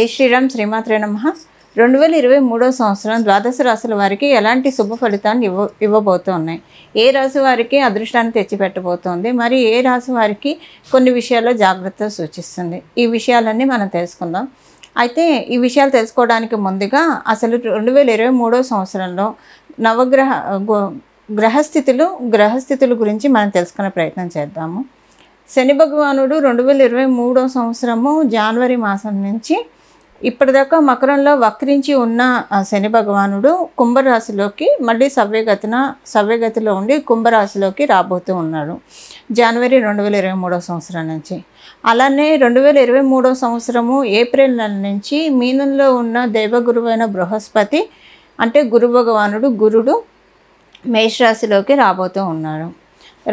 జై శ్రీరామ్ శ్రీమాత్ర నమ రెండు వేల ఇరవై మూడో సంవత్సరం ద్వాదశ రాశుల వారికి ఎలాంటి శుభ ఫలితాన్ని ఇవ్వ ఇవ్వబోతున్నాయి ఏ రాశి వారికి అదృష్టాన్ని తెచ్చిపెట్టబోతోంది మరి ఏ రాశి వారికి కొన్ని విషయాల్లో జాగ్రత్త సూచిస్తుంది ఈ విషయాలన్నీ మనం తెలుసుకుందాం అయితే ఈ విషయాలు తెలుసుకోవడానికి ముందుగా అసలు రెండు వేల ఇరవై మూడో సంవత్సరంలో నవగ్రహ గ్రహస్థితులు గ్రహస్థితుల గురించి మనం తెలుసుకునే ప్రయత్నం చేద్దాము శని భగవానుడు రెండు వేల ఇరవై మూడో సంవత్సరము జనవరి మాసం నుంచి ఇప్పటిదాకా మకరంలో వక్రించి ఉన్న శని భగవానుడు కుంభరాశిలోకి మళ్ళీ సవ్యగతిన సవ్యగతిలో ఉండి కుంభరాశిలోకి రాబోతూ ఉన్నాడు జనవరి రెండు వేల ఇరవై మూడో సంవత్సరం నుంచి అలానే రెండు వేల ఇరవై మూడో సంవత్సరము ఏప్రిల్ నెల నుంచి మీనంలో ఉన్న దైవగురువైన బృహస్పతి అంటే గురు భగవానుడు గురుడు మేషరాశిలోకి రాబోతూ ఉన్నాడు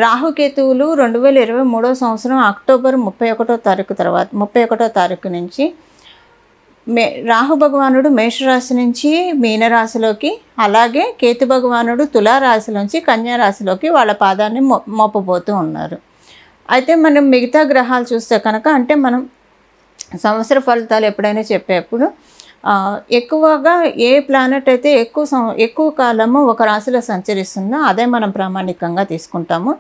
రాహుకేతువులు రెండు వేల ఇరవై మూడో సంవత్సరం అక్టోబర్ ముప్పై ఒకటో తారీఖు తర్వాత ముప్పై ఒకటో తారీఖు నుంచి మే రాహు భగవానుడు మేషరాశి నుంచి మీనరాశిలోకి అలాగే కేతు భగవానుడు తులారాశి నుంచి కన్యారాశిలోకి వాళ్ళ పాదాన్ని మో మోపబోతూ ఉన్నారు అయితే మనం మిగతా గ్రహాలు చూస్తే కనుక అంటే మనం సంవత్సర ఫలితాలు ఎప్పుడైనా చెప్పేప్పుడు ఎక్కువగా ఏ ప్లానెట్ అయితే ఎక్కువ ఎక్కువ కాలము ఒక రాశిలో సంచరిస్తుందో అదే మనం ప్రామాణికంగా తీసుకుంటాము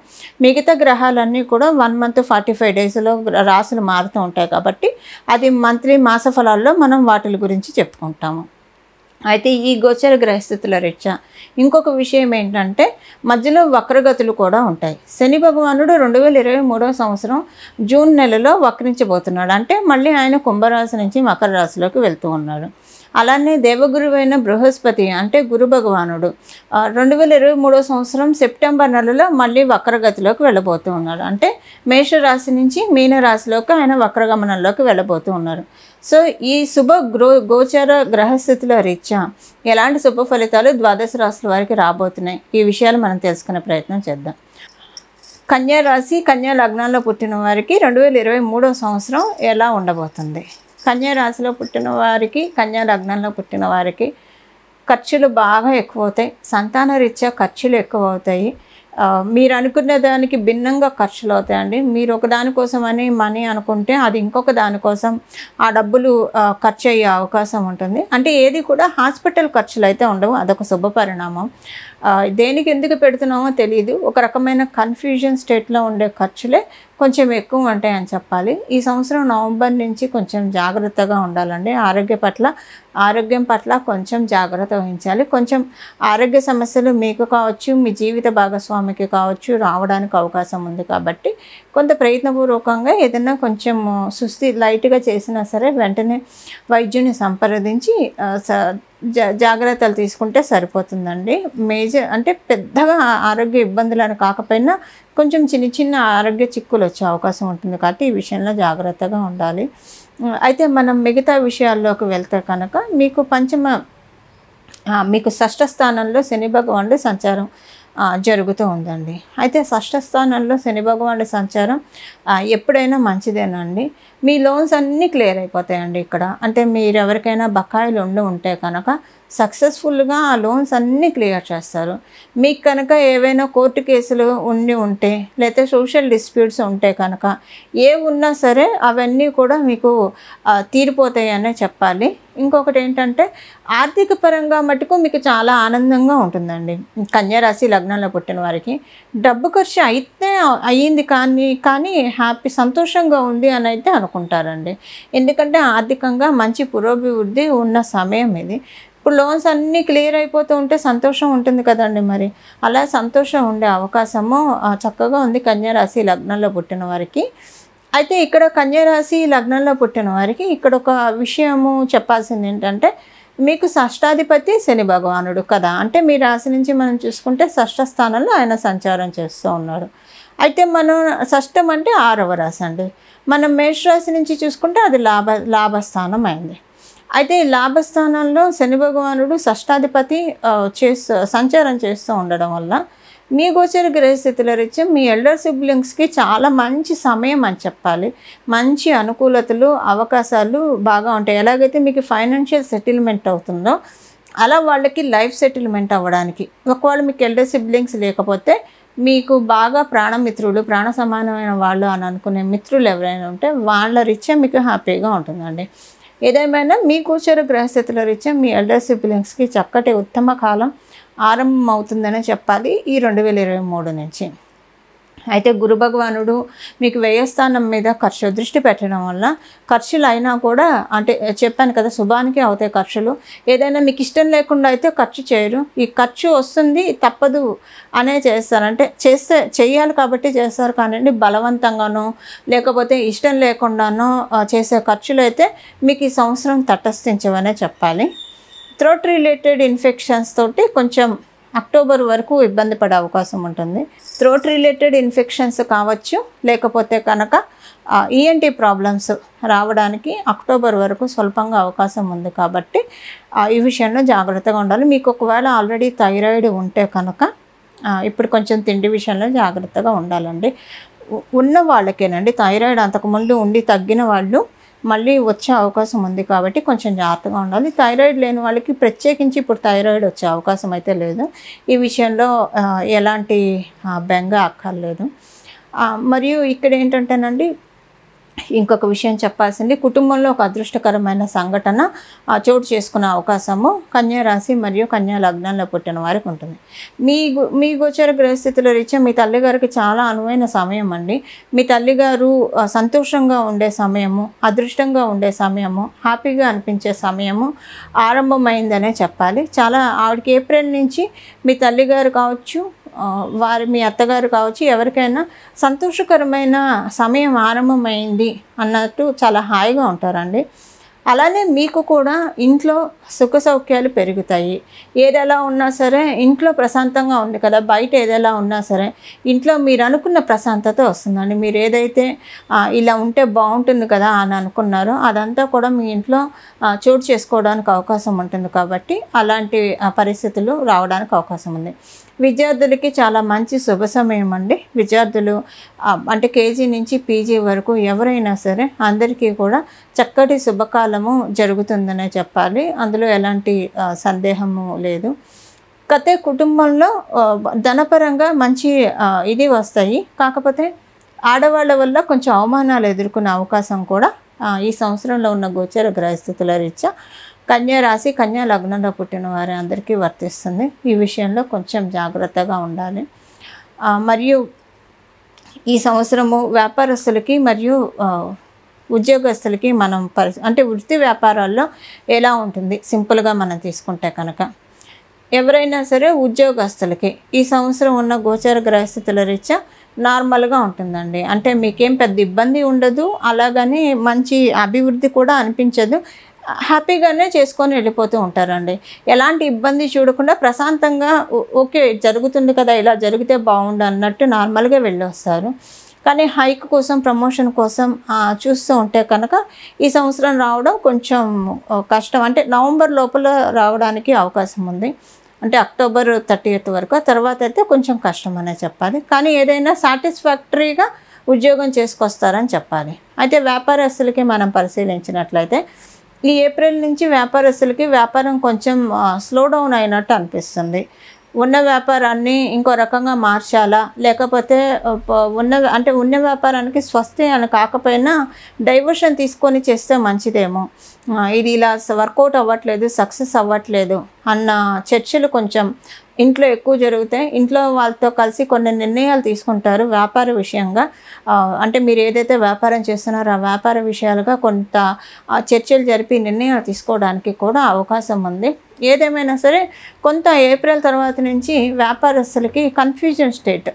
మిగతా గ్రహాలన్నీ కూడా వన్ మంత్ ఫార్టీ ఫైవ్ డేస్లో రాశులు మారుతూ ఉంటాయి కాబట్టి అది మంత్లీ మాస ఫలాల్లో మనం వాటి గురించి చెప్పుకుంటాము అయితే ఈ గోచర గ్రహస్థితుల రీత్యా ఇంకొక విషయం ఏంటంటే మధ్యలో వక్రగతులు కూడా ఉంటాయి శని భగవానుడు రెండు వేల ఇరవై మూడవ సంవత్సరం జూన్ నెలలో వక్రించబోతున్నాడు అంటే మళ్ళీ ఆయన కుంభరాశి నుంచి మకర రాశిలోకి వెళ్తూ ఉన్నాడు అలానే దేవగురువైన బృహస్పతి అంటే గురు భగవానుడు రెండు వేల ఇరవై మూడో సంవత్సరం సెప్టెంబర్ నెలలో మళ్ళీ వక్రగతిలోకి వెళ్ళబోతూ ఉన్నాడు అంటే మేషరాశి నుంచి మీనరాశిలోకి ఆయన వక్రగమనంలోకి వెళ్ళబోతూ ఉన్నారు సో ఈ శుభ గ్రో గోచర గ్రహస్థితుల రీత్యా ఎలాంటి శుభ ఫలితాలు ద్వాదశ రాశుల వారికి రాబోతున్నాయి ఈ విషయాలు మనం తెలుసుకునే ప్రయత్నం చేద్దాం కన్యా రాశి కన్యా లగ్నాల్లో పుట్టిన వారికి రెండు వేల ఇరవై మూడో సంవత్సరం ఎలా ఉండబోతుంది కన్యారాశిలో పుట్టిన వారికి కన్యా లగ్నంలో పుట్టిన వారికి ఖర్చులు బాగా ఎక్కువ అవుతాయి సంతాన రీత్యా ఖర్చులు ఎక్కువ అవుతాయి మీరు అనుకున్న దానికి భిన్నంగా ఖర్చులు అవుతాయండి మీరు ఒక దానికోసం అని మనీ అనుకుంటే అది ఇంకొక దానికోసం ఆ డబ్బులు ఖర్చు అయ్యే అవకాశం ఉంటుంది అంటే ఏది కూడా హాస్పిటల్ ఖర్చులు అయితే ఉండవు అదొక శుభ పరిణామం దేనికి ఎందుకు పెడుతున్నామో తెలియదు ఒక రకమైన కన్ఫ్యూజన్ స్టేట్లో ఉండే ఖర్చులే కొంచెం ఎక్కువ ఉంటాయని చెప్పాలి ఈ సంవత్సరం నవంబర్ నుంచి కొంచెం జాగ్రత్తగా ఉండాలండి ఆరోగ్య పట్ల ఆరోగ్యం పట్ల కొంచెం జాగ్రత్త వహించాలి కొంచెం ఆరోగ్య సమస్యలు మీకు కావచ్చు మీ జీవిత భాగస్వామికి కావచ్చు రావడానికి అవకాశం ఉంది కాబట్టి కొంత ప్రయత్నపూర్వకంగా ఏదైనా కొంచెం సుస్థి లైట్గా చేసినా సరే వెంటనే వైద్యుని సంప్రదించి జాగ్రత్తలు తీసుకుంటే సరిపోతుందండి మేజర్ అంటే పెద్దగా ఆరోగ్య ఇబ్బందులను కాకపోయినా కొంచెం చిన్న చిన్న ఆరోగ్య చిక్కులు వచ్చే అవకాశం ఉంటుంది కాబట్టి ఈ విషయంలో జాగ్రత్తగా ఉండాలి అయితే మనం మిగతా విషయాల్లోకి వెళ్తే కనుక మీకు పంచమ మీకు షష్ఠ స్థానంలో శని భగవానుడు సంచారం జరుగుతూ ఉందండి అయితే స్థానంలో శని భగవానుడి సంచారం ఎప్పుడైనా మంచిదేనండి మీ లోన్స్ అన్నీ క్లియర్ అయిపోతాయండి ఇక్కడ అంటే మీరు ఎవరికైనా బకాయిలు ఉండి ఉంటే కనుక సక్సెస్ఫుల్గా ఆ లోన్స్ అన్నీ క్లియర్ చేస్తారు మీకు కనుక ఏవైనా కోర్టు కేసులు ఉండి ఉంటే లేకపోతే సోషల్ డిస్ప్యూట్స్ ఉంటే కనుక ఏ ఉన్నా సరే అవన్నీ కూడా మీకు తీరిపోతాయి అనే చెప్పాలి ఇంకొకటి ఏంటంటే ఆర్థిక పరంగా మటుకు మీకు చాలా ఆనందంగా ఉంటుందండి కన్యారాశి లగ్నంలో పుట్టిన వారికి డబ్బు ఖర్చు అయితే అయ్యింది కానీ కానీ హ్యాపీ సంతోషంగా ఉంది అని అయితే అనుకుంటారండి ఎందుకంటే ఆర్థికంగా మంచి పురోభివృద్ధి ఉన్న సమయం ఇది ఇప్పుడు లోన్స్ అన్నీ క్లియర్ అయిపోతూ ఉంటే సంతోషం ఉంటుంది కదండి మరి అలా సంతోషం ఉండే అవకాశము చక్కగా ఉంది కన్యారాశి లగ్నంలో పుట్టిన వారికి అయితే ఇక్కడ కన్యరాశి లగ్నంలో పుట్టిన వారికి ఇక్కడ ఒక విషయము చెప్పాల్సింది ఏంటంటే మీకు షష్టాధిపతి శని భగవానుడు కదా అంటే మీ రాశి నుంచి మనం చూసుకుంటే షష్ట స్థానంలో ఆయన సంచారం చేస్తూ ఉన్నాడు అయితే మనం షష్టం అంటే ఆరవ రాశి అండి మనం మేషరాశి నుంచి చూసుకుంటే అది లాభ లాభస్థానం అయింది అయితే ఈ లాభస్థానంలో శని భగవానుడు షష్టాధిపతి చేస్తూ సంచారం చేస్తూ ఉండడం వల్ల మీ గోచర గ్రహస్థితుల రీత్యా మీ ఎల్డర్ సిబ్లింగ్స్కి చాలా మంచి సమయం అని చెప్పాలి మంచి అనుకూలతలు అవకాశాలు బాగా ఉంటాయి ఎలాగైతే మీకు ఫైనాన్షియల్ సెటిల్మెంట్ అవుతుందో అలా వాళ్ళకి లైఫ్ సెటిల్మెంట్ అవ్వడానికి ఒకవేళ మీకు ఎల్డర్ సిబ్లింగ్స్ లేకపోతే మీకు బాగా ప్రాణమిత్రులు ప్రాణ సమానమైన వాళ్ళు అని అనుకునే మిత్రులు ఎవరైనా ఉంటే వాళ్ళ రీత్యా మీకు హ్యాపీగా ఉంటుందండి ఏదేమైనా మీ కూచరు గ్రహస్థితుల రీత్యా మీ ఎల్డర్ సిబ్లింగ్స్కి చక్కటి ఉత్తమ కాలం ఆరంభం అవుతుందనే చెప్పాలి ఈ రెండు వేల ఇరవై మూడు నుంచి అయితే గురు భగవానుడు మీకు వ్యయస్థానం మీద ఖర్చు దృష్టి పెట్టడం వల్ల ఖర్చులు అయినా కూడా అంటే చెప్పాను కదా శుభానికి అవుతాయి ఖర్చులు ఏదైనా మీకు ఇష్టం లేకుండా అయితే ఖర్చు చేయరు ఈ ఖర్చు వస్తుంది తప్పదు అనే చేస్తారు అంటే చేస్తే చేయాలి కాబట్టి చేస్తారు కానివ్వండి బలవంతంగానో లేకపోతే ఇష్టం లేకుండానో చేసే ఖర్చులు అయితే మీకు ఈ సంవత్సరం తటస్థించవనే చెప్పాలి థ్రోట్ రిలేటెడ్ ఇన్ఫెక్షన్స్ తోటి కొంచెం అక్టోబర్ వరకు ఇబ్బంది పడే అవకాశం ఉంటుంది థ్రోట్ రిలేటెడ్ ఇన్ఫెక్షన్స్ కావచ్చు లేకపోతే కనుక ఈఎన్టీ e ప్రాబ్లమ్స్ రావడానికి అక్టోబర్ వరకు స్వల్పంగా అవకాశం ఉంది కాబట్టి ఈ విషయంలో జాగ్రత్తగా ఉండాలి మీకు ఒకవేళ ఆల్రెడీ థైరాయిడ్ ఉంటే కనుక ఇప్పుడు కొంచెం తిండి విషయంలో జాగ్రత్తగా ఉండాలండి ఉన్న వాళ్ళకేనండి థైరాయిడ్ అంతకుముందు ఉండి తగ్గిన వాళ్ళు మళ్ళీ వచ్చే అవకాశం ఉంది కాబట్టి కొంచెం జాగ్రత్తగా ఉండాలి థైరాయిడ్ లేని వాళ్ళకి ప్రత్యేకించి ఇప్పుడు థైరాయిడ్ వచ్చే అవకాశం అయితే లేదు ఈ విషయంలో ఎలాంటి బెంగ అక్కర్లేదు మరియు ఇక్కడ ఏంటంటేనండి ఇంకొక విషయం చెప్పాల్సింది కుటుంబంలో ఒక అదృష్టకరమైన సంఘటన చోటు చేసుకునే అవకాశము కన్యా రాశి మరియు కన్యా లగ్నంలో పుట్టిన వారికి ఉంటుంది మీ మీ గోచర గ్రహస్థితిలో రీత్యా మీ తల్లిగారికి చాలా అనువైన సమయం అండి మీ తల్లిగారు సంతోషంగా ఉండే సమయము అదృష్టంగా ఉండే సమయము హ్యాపీగా అనిపించే సమయము ఆరంభమైందనే చెప్పాలి చాలా ఆవిడకి ఏప్రిల్ నుంచి మీ తల్లిగారు కావచ్చు వారి మీ అత్తగారు కావచ్చు ఎవరికైనా సంతోషకరమైన సమయం ఆరంభమైంది అన్నట్టు చాలా హాయిగా ఉంటారండి అలానే మీకు కూడా ఇంట్లో సుఖ సౌఖ్యాలు పెరుగుతాయి ఏదెలా ఉన్నా సరే ఇంట్లో ప్రశాంతంగా ఉంది కదా బయట ఏదెలా ఉన్నా సరే ఇంట్లో మీరు అనుకున్న ప్రశాంతత వస్తుందండి మీరు ఏదైతే ఇలా ఉంటే బాగుంటుంది కదా అని అనుకున్నారో అదంతా కూడా మీ ఇంట్లో చోటు చేసుకోవడానికి అవకాశం ఉంటుంది కాబట్టి అలాంటి పరిస్థితులు రావడానికి అవకాశం ఉంది విద్యార్థులకి చాలా మంచి శుభ సమయం అండి విద్యార్థులు అంటే కేజీ నుంచి పీజీ వరకు ఎవరైనా సరే అందరికీ కూడా చక్కటి శుభకాలము జరుగుతుందనే చెప్పాలి అందులో ఎలాంటి సందేహము లేదు కతే కుటుంబంలో ధనపరంగా మంచి ఇది వస్తాయి కాకపోతే ఆడవాళ్ళ వల్ల కొంచెం అవమానాలు ఎదుర్కొనే అవకాశం కూడా ఈ సంవత్సరంలో ఉన్న గోచర గ్రహస్థితుల రీత్యా కన్యా రాశి కన్యా లగ్నంలో పుట్టిన వారి అందరికీ వర్తిస్తుంది ఈ విషయంలో కొంచెం జాగ్రత్తగా ఉండాలి మరియు ఈ సంవత్సరము వ్యాపారస్తులకి మరియు ఉద్యోగస్తులకి మనం పరి అంటే వృత్తి వ్యాపారాల్లో ఎలా ఉంటుంది సింపుల్గా మనం తీసుకుంటే కనుక ఎవరైనా సరే ఉద్యోగస్తులకి ఈ సంవత్సరం ఉన్న గోచర గ్రహస్థితుల రీత్యా నార్మల్గా ఉంటుందండి అంటే మీకేం పెద్ద ఇబ్బంది ఉండదు అలాగని మంచి అభివృద్ధి కూడా అనిపించదు హ్యాపీగానే చేసుకొని వెళ్ళిపోతూ ఉంటారండి ఎలాంటి ఇబ్బంది చూడకుండా ప్రశాంతంగా ఓకే జరుగుతుంది కదా ఇలా జరిగితే బాగుండు అన్నట్టు నార్మల్గా వెళ్ళొస్తారు కానీ హైక్ కోసం ప్రమోషన్ కోసం చూస్తూ ఉంటే కనుక ఈ సంవత్సరం రావడం కొంచెం కష్టం అంటే నవంబర్ లోపల రావడానికి అవకాశం ఉంది అంటే అక్టోబర్ థర్టీ ఎయిత్ వరకు తర్వాత అయితే కొంచెం కష్టం అనే చెప్పాలి కానీ ఏదైనా సాటిస్ఫాక్టరీగా ఉద్యోగం చేసుకొస్తారని చెప్పాలి అయితే వ్యాపారస్తులకి మనం పరిశీలించినట్లయితే ఈ ఏప్రిల్ నుంచి వ్యాపారస్తులకి వ్యాపారం కొంచెం స్లో డౌన్ అయినట్టు అనిపిస్తుంది ఉన్న వ్యాపారాన్ని ఇంకో రకంగా మార్చాలా లేకపోతే ఉన్న అంటే ఉన్న వ్యాపారానికి స్వస్తి అని కాకపోయినా డైవర్షన్ తీసుకొని చేస్తే మంచిదేమో ఇది ఇలా వర్కౌట్ అవ్వట్లేదు సక్సెస్ అవ్వట్లేదు అన్న చర్చలు కొంచెం ఇంట్లో ఎక్కువ జరిగితే ఇంట్లో వాళ్ళతో కలిసి కొన్ని నిర్ణయాలు తీసుకుంటారు వ్యాపార విషయంగా అంటే మీరు ఏదైతే వ్యాపారం చేస్తున్నారో ఆ వ్యాపార విషయాలుగా కొంత చర్చలు జరిపి నిర్ణయాలు తీసుకోవడానికి కూడా అవకాశం ఉంది ఏదేమైనా సరే కొంత ఏప్రిల్ తర్వాత నుంచి వ్యాపారస్తులకి కన్ఫ్యూజన్ స్టేట్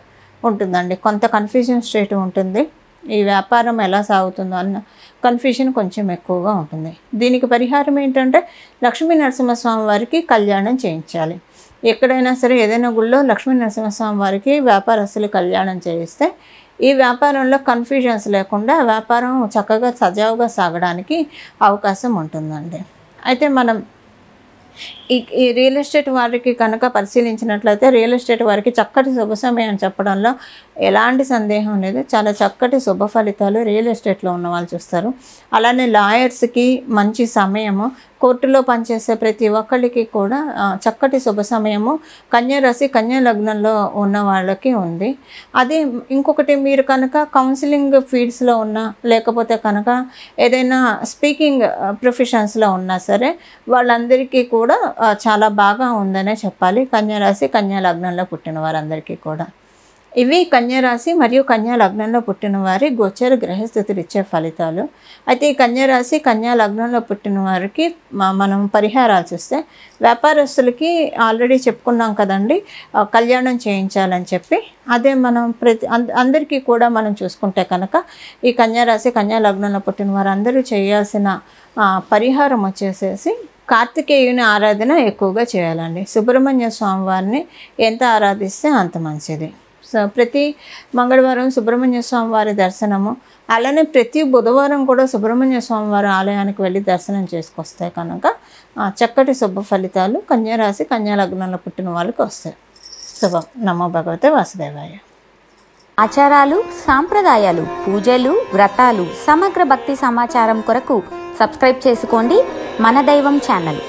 ఉంటుందండి కొంత కన్ఫ్యూజన్ స్టేట్ ఉంటుంది ఈ వ్యాపారం ఎలా సాగుతుందో అన్న కన్ఫ్యూషన్ కొంచెం ఎక్కువగా ఉంటుంది దీనికి పరిహారం ఏంటంటే లక్ష్మీ నరసింహస్వామి వారికి కళ్యాణం చేయించాలి ఎక్కడైనా సరే ఏదైనా గుళ్ళో లక్ష్మీ నరసింహస్వామి వారికి వ్యాపారస్తులు కళ్యాణం చేయిస్తే ఈ వ్యాపారంలో కన్ఫ్యూజన్స్ లేకుండా వ్యాపారం చక్కగా సజావుగా సాగడానికి అవకాశం ఉంటుందండి అయితే మనం ఈ ఈ రియల్ ఎస్టేట్ వారికి కనుక పరిశీలించినట్లయితే రియల్ ఎస్టేట్ వారికి చక్కటి శుభ సమయం చెప్పడంలో ఎలాంటి సందేహం లేదు చాలా చక్కటి శుభ ఫలితాలు రియల్ ఎస్టేట్లో ఉన్న వాళ్ళు చూస్తారు అలానే లాయర్స్కి మంచి సమయము కోర్టులో పనిచేసే ప్రతి ఒక్కరికి కూడా చక్కటి శుభ సమయము కన్యరాశి కన్యా లగ్నంలో ఉన్న వాళ్ళకి ఉంది అదే ఇంకొకటి మీరు కనుక కౌన్సిలింగ్ ఫీల్డ్స్లో ఉన్న లేకపోతే కనుక ఏదైనా స్పీకింగ్ ప్రొఫెషన్స్లో ఉన్నా సరే వాళ్ళందరికీ కూడా చాలా బాగా ఉందనే చెప్పాలి కన్యరాశి కన్యా లగ్నంలో పుట్టిన వారందరికీ కూడా ఇవి కన్యారాశి మరియు కన్యా లగ్నంలో పుట్టిన వారి గోచర గ్రహస్థితులు ఇచ్చే ఫలితాలు అయితే ఈ కన్యారాశి కన్యా లగ్నంలో పుట్టిన వారికి మనం పరిహారాలు చూస్తే వ్యాపారస్తులకి ఆల్రెడీ చెప్పుకున్నాం కదండి కళ్యాణం చేయించాలని చెప్పి అదే మనం ప్రతి అందరికీ కూడా మనం చూసుకుంటే కనుక ఈ కన్యారాశి కన్యా లగ్నంలో పుట్టిన వారందరూ చేయాల్సిన పరిహారం వచ్చేసేసి కార్తికేయుని ఆరాధన ఎక్కువగా చేయాలండి సుబ్రహ్మణ్య స్వామివారిని ఎంత ఆరాధిస్తే అంత మంచిది ప్రతి మంగళవారం సుబ్రహ్మణ్య స్వామి వారి దర్శనము అలానే ప్రతి బుధవారం కూడా సుబ్రహ్మణ్య స్వామి వారి ఆలయానికి వెళ్ళి దర్శనం చేసుకొస్తే కనుక చక్కటి శుభ ఫలితాలు కన్యారాశి కన్యాలగ్నంలో పుట్టిన వాళ్ళకి వస్తాయి శుభం నమో భగవతే వాసుదేవాయ ఆచారాలు సాంప్రదాయాలు పూజలు వ్రతాలు సమగ్ర భక్తి సమాచారం కొరకు సబ్స్క్రైబ్ చేసుకోండి మన దైవం ఛానల్